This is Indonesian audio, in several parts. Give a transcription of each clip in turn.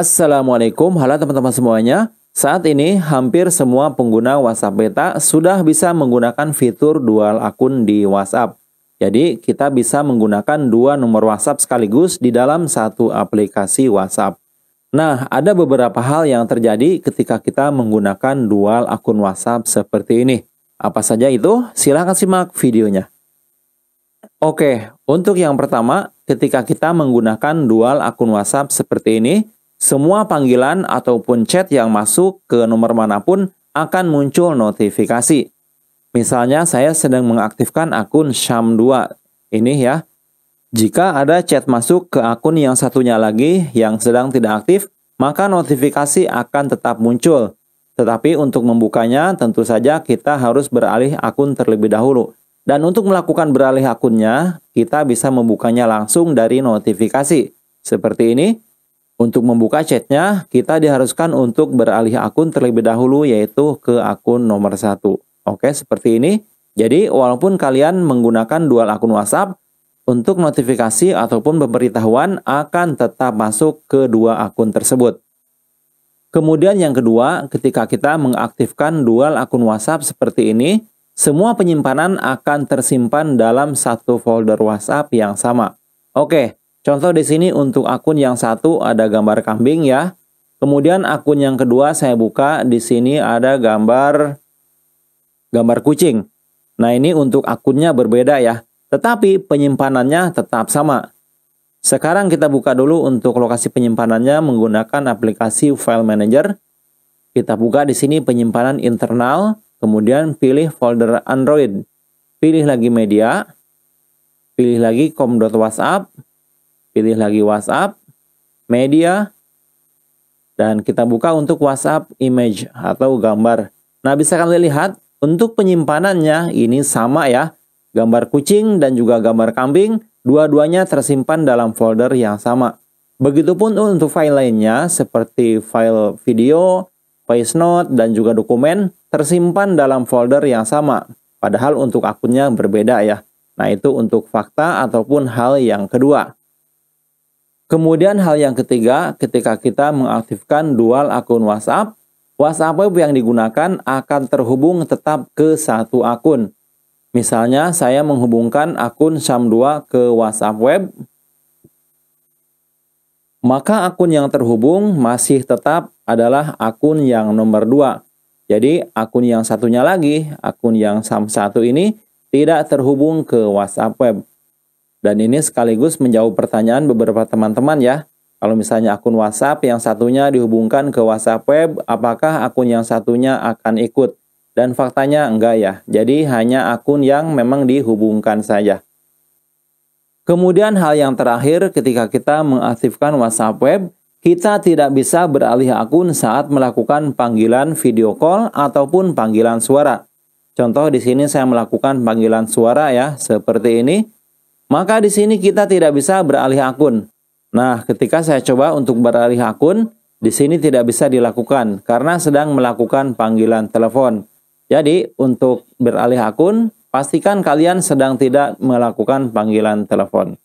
Assalamualaikum, halo teman-teman semuanya. Saat ini hampir semua pengguna WhatsApp Beta sudah bisa menggunakan fitur dual akun di WhatsApp. Jadi kita bisa menggunakan dua nomor WhatsApp sekaligus di dalam satu aplikasi WhatsApp. Nah, ada beberapa hal yang terjadi ketika kita menggunakan dual akun WhatsApp seperti ini. Apa saja itu? Silahkan simak videonya. Oke, untuk yang pertama, ketika kita menggunakan dual akun WhatsApp seperti ini, semua panggilan ataupun chat yang masuk ke nomor manapun akan muncul notifikasi. Misalnya saya sedang mengaktifkan akun Syam2 ini ya. Jika ada chat masuk ke akun yang satunya lagi yang sedang tidak aktif, maka notifikasi akan tetap muncul. Tetapi untuk membukanya tentu saja kita harus beralih akun terlebih dahulu. Dan untuk melakukan beralih akunnya, kita bisa membukanya langsung dari notifikasi. Seperti ini, untuk membuka chatnya, kita diharuskan untuk beralih akun terlebih dahulu yaitu ke akun nomor satu. Oke, seperti ini. Jadi, walaupun kalian menggunakan dual akun WhatsApp, untuk notifikasi ataupun pemberitahuan akan tetap masuk ke dua akun tersebut. Kemudian yang kedua, ketika kita mengaktifkan dual akun WhatsApp seperti ini, semua penyimpanan akan tersimpan dalam satu folder WhatsApp yang sama. Oke, Contoh di sini untuk akun yang satu ada gambar kambing ya. Kemudian akun yang kedua saya buka di sini ada gambar gambar kucing. Nah, ini untuk akunnya berbeda ya, tetapi penyimpanannya tetap sama. Sekarang kita buka dulu untuk lokasi penyimpanannya menggunakan aplikasi File Manager. Kita buka di sini penyimpanan internal, kemudian pilih folder Android. Pilih lagi media, pilih lagi com.whatsapp, pilih lagi WhatsApp, media, dan kita buka untuk WhatsApp image atau gambar. Nah, bisa kalian lihat untuk penyimpanannya ini sama ya. Gambar kucing dan juga gambar kambing, dua-duanya tersimpan dalam folder yang sama. Begitupun untuk file lainnya seperti file video, voice note, dan juga dokumen tersimpan dalam folder yang sama. Padahal untuk akunnya berbeda ya. Nah itu untuk fakta ataupun hal yang kedua. Kemudian hal yang ketiga, ketika kita mengaktifkan dual akun WhatsApp, WhatsApp web yang digunakan akan terhubung tetap ke satu akun. Misalnya saya menghubungkan akun SAM2 ke WhatsApp web, maka akun yang terhubung masih tetap adalah akun yang nomor 2. Jadi akun yang satunya lagi, akun yang SAM1 ini tidak terhubung ke WhatsApp web. Dan ini sekaligus menjawab pertanyaan beberapa teman-teman ya. Kalau misalnya akun WhatsApp yang satunya dihubungkan ke WhatsApp web, apakah akun yang satunya akan ikut? Dan faktanya enggak ya. Jadi hanya akun yang memang dihubungkan saja. Kemudian hal yang terakhir ketika kita mengaktifkan WhatsApp web, kita tidak bisa beralih akun saat melakukan panggilan video call ataupun panggilan suara. Contoh di sini saya melakukan panggilan suara ya, seperti ini. Maka di sini kita tidak bisa beralih akun. Nah, ketika saya coba untuk beralih akun, di sini tidak bisa dilakukan karena sedang melakukan panggilan telepon. Jadi, untuk beralih akun, pastikan kalian sedang tidak melakukan panggilan telepon.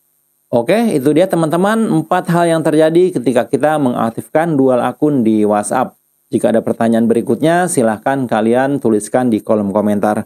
Oke, itu dia teman-teman empat hal yang terjadi ketika kita mengaktifkan dual akun di WhatsApp. Jika ada pertanyaan berikutnya, silahkan kalian tuliskan di kolom komentar.